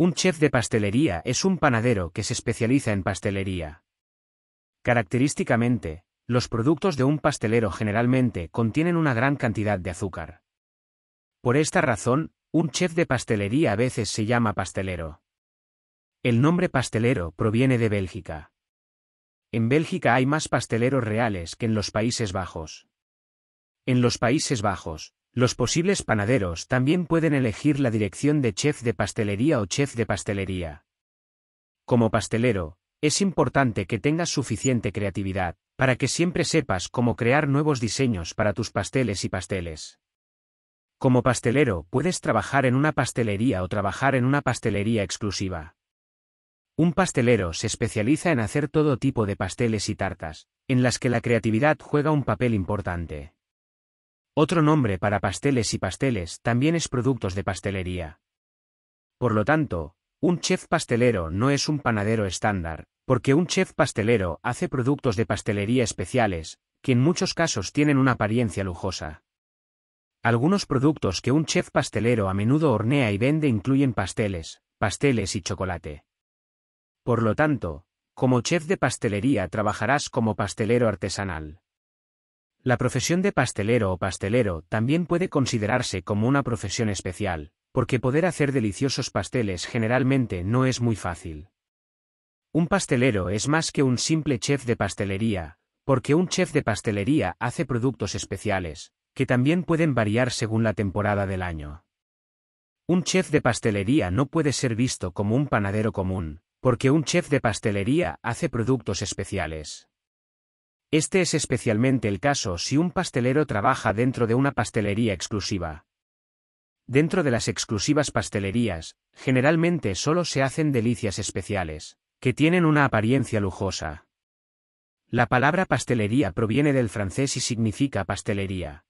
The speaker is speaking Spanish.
Un chef de pastelería es un panadero que se especializa en pastelería. Característicamente, los productos de un pastelero generalmente contienen una gran cantidad de azúcar. Por esta razón, un chef de pastelería a veces se llama pastelero. El nombre pastelero proviene de Bélgica. En Bélgica hay más pasteleros reales que en los Países Bajos. En los Países Bajos, los posibles panaderos también pueden elegir la dirección de chef de pastelería o chef de pastelería. Como pastelero, es importante que tengas suficiente creatividad, para que siempre sepas cómo crear nuevos diseños para tus pasteles y pasteles. Como pastelero puedes trabajar en una pastelería o trabajar en una pastelería exclusiva. Un pastelero se especializa en hacer todo tipo de pasteles y tartas, en las que la creatividad juega un papel importante. Otro nombre para pasteles y pasteles también es productos de pastelería. Por lo tanto, un chef pastelero no es un panadero estándar, porque un chef pastelero hace productos de pastelería especiales, que en muchos casos tienen una apariencia lujosa. Algunos productos que un chef pastelero a menudo hornea y vende incluyen pasteles, pasteles y chocolate. Por lo tanto, como chef de pastelería trabajarás como pastelero artesanal. La profesión de pastelero o pastelero también puede considerarse como una profesión especial, porque poder hacer deliciosos pasteles generalmente no es muy fácil. Un pastelero es más que un simple chef de pastelería, porque un chef de pastelería hace productos especiales, que también pueden variar según la temporada del año. Un chef de pastelería no puede ser visto como un panadero común, porque un chef de pastelería hace productos especiales. Este es especialmente el caso si un pastelero trabaja dentro de una pastelería exclusiva. Dentro de las exclusivas pastelerías, generalmente solo se hacen delicias especiales, que tienen una apariencia lujosa. La palabra pastelería proviene del francés y significa pastelería,